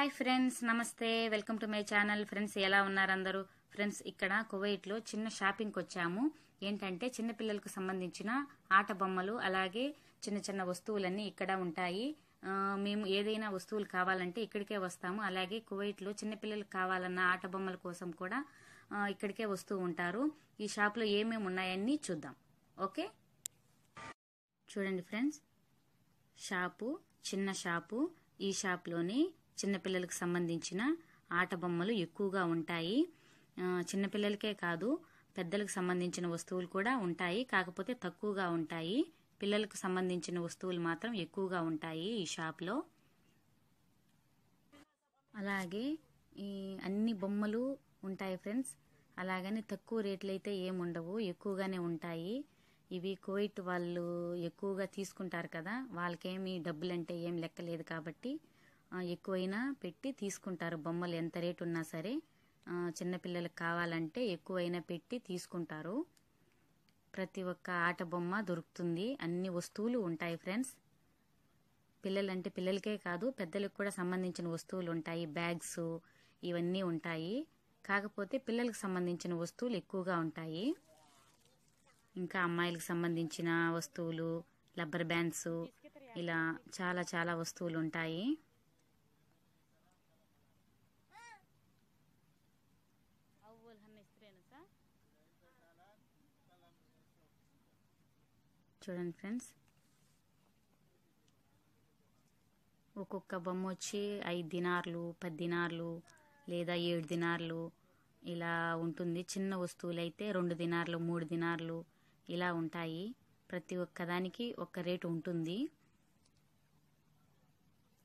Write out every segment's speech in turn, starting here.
Hi friends నమస్తే welcome to my channel friends ఎలా ఉన్నారు అందరూ ఫ్రెండ్స్ ఇక్కడ కువైట్లో చిన్న షాపింగ్కి వచ్చాము ఏంటంటే చిన్నపిల్లలకు సంబంధించిన ఆట బొమ్మలు అలాగే చిన్న చిన్న వస్తువులన్నీ ఇక్కడ ఉంటాయి మేము ఏదైనా వస్తువులు కావాలంటే ఇక్కడికే వస్తాము అలాగే కువైట్లో చిన్నపిల్లలకు కావాలన్న ఆట బొమ్మల కోసం కూడా ఇక్కడికే వస్తూ ఉంటారు ఈ షాప్లో ఏమేమి ఉన్నాయని చూద్దాం ఓకే చూడండి ఫ్రెండ్స్ షాపు చిన్న షాపు ఈ షాప్లోని చిన్నపిల్లలకు సంబంధించిన ఆట బొమ్మలు ఎక్కువగా ఉంటాయి చిన్నపిల్లలకే కాదు పెద్దలకు సంబంధించిన వస్తువులు కూడా ఉంటాయి కాకపోతే తక్కువగా ఉంటాయి పిల్లలకు సంబంధించిన వస్తువులు మాత్రం ఎక్కువగా ఉంటాయి ఈ షాప్లో అలాగే ఈ అన్ని బొమ్మలు ఉంటాయి ఫ్రెండ్స్ అలాగని తక్కువ రేట్లు అయితే ఏముండవు ఎక్కువగానే ఉంటాయి ఇవి కోవిడ్ వాళ్ళు ఎక్కువగా తీసుకుంటారు కదా వాళ్ళకేమి డబ్బులు అంటే ఏం లెక్కలేదు కాబట్టి ఎక్కువైనా పెట్టి తీసుకుంటారు బొమ్మలు ఎంత రేటు ఉన్నా సరే చిన్నపిల్లలకు కావాలంటే ఎక్కువైనా పెట్టి తీసుకుంటారు ప్రతి ఒక్క ఆట బొమ్మ దొరుకుతుంది అన్ని వస్తువులు ఉంటాయి ఫ్రెండ్స్ పిల్లలంటే పిల్లలకే కాదు పెద్దలకు కూడా సంబంధించిన వస్తువులు ఉంటాయి బ్యాగ్స్ ఇవన్నీ ఉంటాయి కాకపోతే పిల్లలకు సంబంధించిన వస్తువులు ఎక్కువగా ఉంటాయి ఇంకా అమ్మాయిలకు సంబంధించిన వస్తువులు రబ్బర్ బ్యాండ్స్ ఇలా చాలా చాలా వస్తువులు ఉంటాయి చూడండి ఫ్రెండ్స్ ¿ah? ఒక్కొక్క బొమ్మ వచ్చి ఐదు దినార్లు పది దినార్లు లేదా ఏడు దినార్లు ఇలా ఉంటుంది చిన్న వస్తువులు అయితే రెండు దినార్లు మూడు దినార్లు ఇలా ఉంటాయి ప్రతి ఒక్కదానికి ఒక్క రేటు ఉంటుంది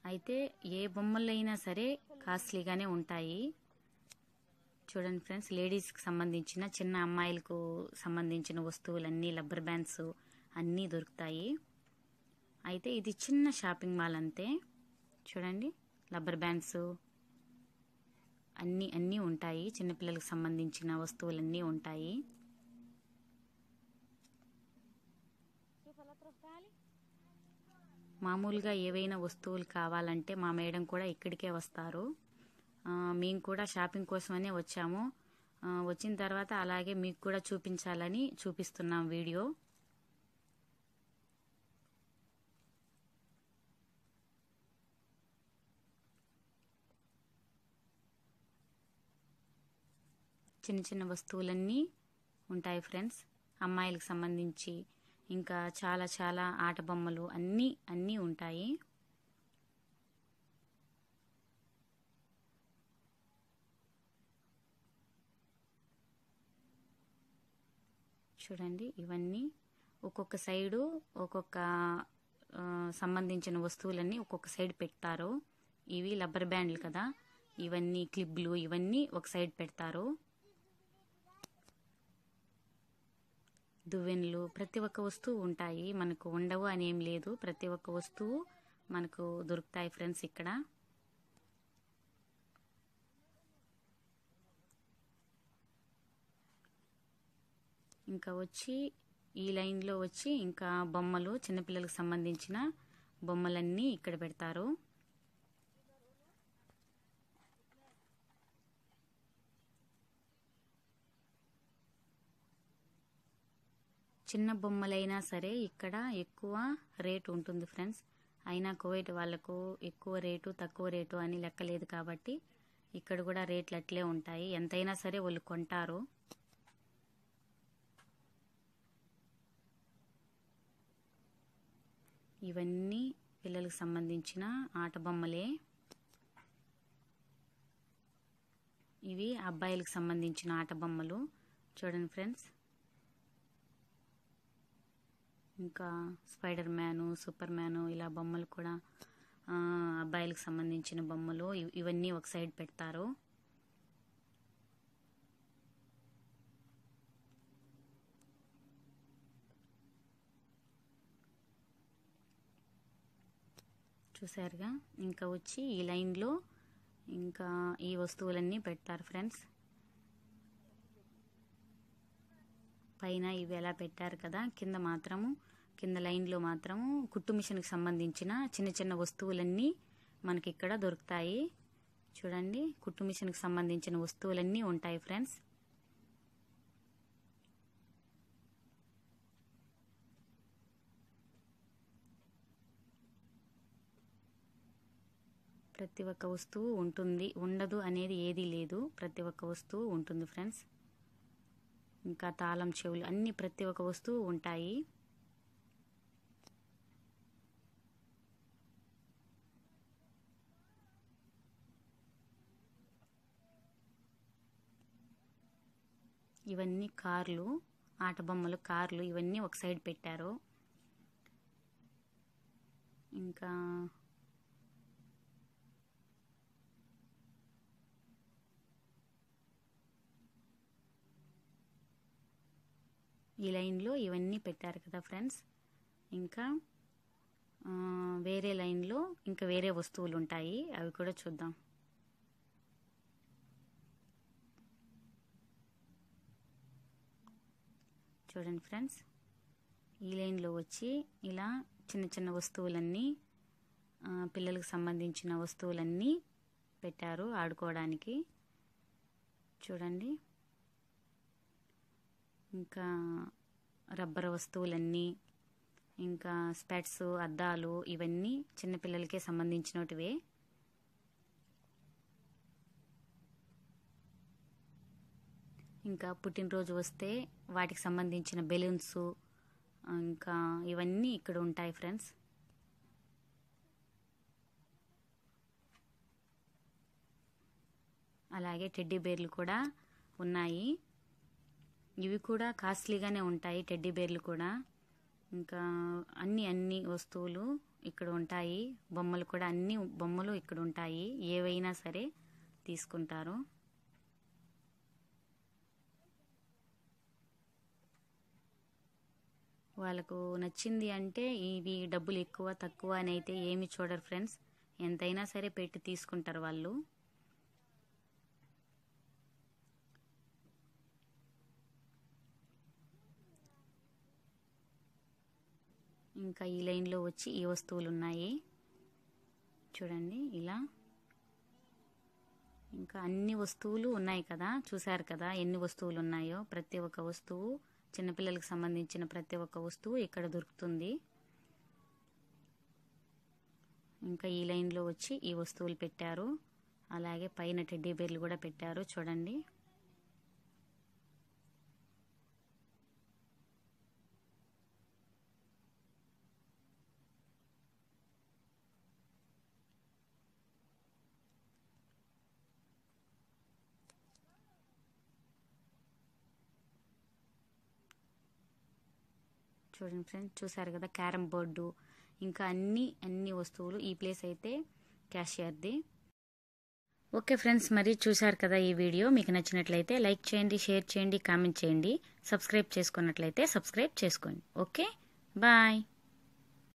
అయితే ఏ బొమ్మలైనా సరే కాస్ట్లీగానే ఉంటాయి చూడండి ఫ్రెండ్స్ లేడీస్కి సంబంధించిన చిన్న అమ్మాయిలకు సంబంధించిన వస్తువులన్నీ లబ్బర్ బ్యాండ్స్ అన్నీ దొరుకుతాయి అయితే ఇది చిన్న షాపింగ్ మాల్ అంతే చూడండి లబ్బర్ బ్యాండ్స్ అన్నీ అన్నీ ఉంటాయి చిన్నపిల్లలకు సంబంధించిన వస్తువులన్నీ ఉంటాయి మామూలుగా ఏవైనా వస్తువులు కావాలంటే మా మేడం కూడా ఇక్కడికే వస్తారు మేము కూడా షాపింగ్ కోసమనే వచ్చాము వచ్చిన తర్వాత అలాగే మీకు కూడా చూపించాలని చూపిస్తున్నాం వీడియో చిన్న చిన్న వస్తువులన్నీ ఉంటాయి ఫ్రెండ్స్ అమ్మాయిలకు సంబంధించి ఇంకా చాలా చాలా ఆట బొమ్మలు అన్నీ అన్నీ ఉంటాయి చూడండి ఇవన్నీ ఒక్కొక్క సైడు ఒక్కొక్క సంబంధించిన వస్తువులన్నీ ఒక్కొక్క సైడ్ పెడతారు ఇవి లబ్బర్ బ్యాండ్లు కదా ఇవన్నీ క్లిప్లు ఇవన్నీ ఒక సైడ్ పెడతారు దువ్వెన్లు ప్రతి ఒక్క వస్తువు ఉంటాయి మనకు ఉండవు అనేం లేదు ప్రతి ఒక్క వస్తువు మనకు దొరుకుతాయి ఫ్రెండ్స్ ఇక్కడ ఇంకా వచ్చి ఈ లైన్లో వచ్చి ఇంకా బొమ్మలు చిన్నపిల్లలకు సంబంధించిన బొమ్మలన్నీ ఇక్కడ పెడతారు చిన్న బొమ్మలైనా సరే ఇక్కడ ఎక్కువ రేటు ఉంటుంది ఫ్రెండ్స్ అయినా కువైట్ వాళ్లకు ఎక్కువ రేటు తక్కువ రేటు అని లెక్కలేదు కాబట్టి ఇక్కడ కూడా రేట్లు అట్లే ఉంటాయి ఎంతైనా సరే వాళ్ళు కొంటారు ఇవన్నీ పిల్లలకు సంబంధించిన ఆట బొమ్మలే ఇవి అబ్బాయిలకు సంబంధించిన ఆట బొమ్మలు చూడండి ఫ్రెండ్స్ ఇంకా స్పైడర్ మ్యాను సూపర్ మ్యాను ఇలా బొమ్మలు కూడా అబ్బాయిలకు సంబంధించిన బొమ్మలు ఇవన్నీ ఒక సైడ్ పెడతారు చూసారుగా ఇంకా వచ్చి ఈ లైన్లో ఇంకా ఈ వస్తువులన్నీ పెట్టారు ఫ్రెండ్స్ పైన ఇవి ఎలా పెట్టారు కదా కింద మాత్రము కింద లైన్లో మాత్రము కుట్టు మిషన్కి సంబంధించిన చిన్న చిన్న వస్తువులన్నీ మనకి ఇక్కడ దొరుకుతాయి చూడండి కుట్టు మిషన్కి సంబంధించిన వస్తువులన్నీ ఉంటాయి ఫ్రెండ్స్ ప్రతి ఒక్క వస్తువు ఉంటుంది ఉండదు అనేది ఏదీ లేదు ప్రతి ఒక్క వస్తువు ఉంటుంది ఫ్రెండ్స్ ఇంకా తాళం చెవులు అన్ని ప్రతి ఒక్క వస్తువు ఉంటాయి ఇవన్నీ కార్లు ఆట బొమ్మలు కార్లు ఇవన్నీ ఒక సైడ్ పెట్టారు ఇంకా ఈ లైన్లో ఇవన్నీ పెట్టారు కదా ఫ్రెండ్స్ ఇంకా వేరే లైన్లో ఇంకా వేరే వస్తువులు ఉంటాయి అవి కూడా చూద్దాం చూడండి ఫ్రెండ్స్ ఈ లైన్లో వచ్చి ఇలా చిన్న చిన్న వస్తువులన్నీ పిల్లలకు సంబంధించిన వస్తువులన్నీ పెట్టారు ఆడుకోవడానికి చూడండి ఇంకా రబ్బర్ వస్తువులన్నీ ఇంకా స్పెట్స్ అద్దాలు ఇవన్నీ చిన్నపిల్లలకే సంబంధించినటివే ఇంకా పుట్టినరోజు వస్తే వాటికి సంబంధించిన బెలూన్స్ ఇంకా ఇవన్నీ ఇక్కడ ఉంటాయి ఫ్రెండ్స్ అలాగే టెడ్డీ బేర్లు కూడా ఉన్నాయి ఇవి కూడా కాస్ట్లీగానే ఉంటాయి టెడ్డీ బేర్లు కూడా ఇంకా అన్ని అన్ని వస్తువులు ఇక్కడ ఉంటాయి బొమ్మలు కూడా అన్ని బొమ్మలు ఇక్కడ ఉంటాయి ఏవైనా సరే తీసుకుంటారు వాళ్ళకు నచ్చింది అంటే ఇవి డబ్బులు ఎక్కువ తక్కువ అని అయితే ఏమి చూడరు ఫ్రెండ్స్ ఎంతైనా సరే పెట్టి తీసుకుంటారు వాళ్ళు ఇంకా ఈ లైన్లో వచ్చి ఈ వస్తువులు ఉన్నాయి చూడండి ఇలా ఇంకా అన్ని వస్తువులు ఉన్నాయి కదా చూశారు కదా ఎన్ని వస్తువులు ఉన్నాయో ప్రతి ఒక్క వస్తువు చిన్నపిల్లలకు సంబంధించిన ప్రతి ఒక్క వస్తువు ఇక్కడ దొరుకుతుంది ఇంకా ఈ లైన్లో వచ్చి ఈ వస్తువులు పెట్టారు అలాగే పైన టెడ్డీ బేర్లు కూడా పెట్టారు చూడండి చూడండి ఫ్రెండ్స్ చూసారు కదా క్యారమ్ బోర్డు ఇంకా అన్ని అన్ని వస్తువులు ఈ ప్లేస్ అయితే క్యాషియర్ది ఓకే ఫ్రెండ్స్ మరి చూశారు కదా ఈ వీడియో మీకు నచ్చినట్లయితే లైక్ చేయండి షేర్ చేయండి కామెంట్ చేయండి సబ్స్క్రైబ్ చేసుకున్నట్లయితే సబ్స్క్రైబ్ చేసుకోండి ఓకే బాయ్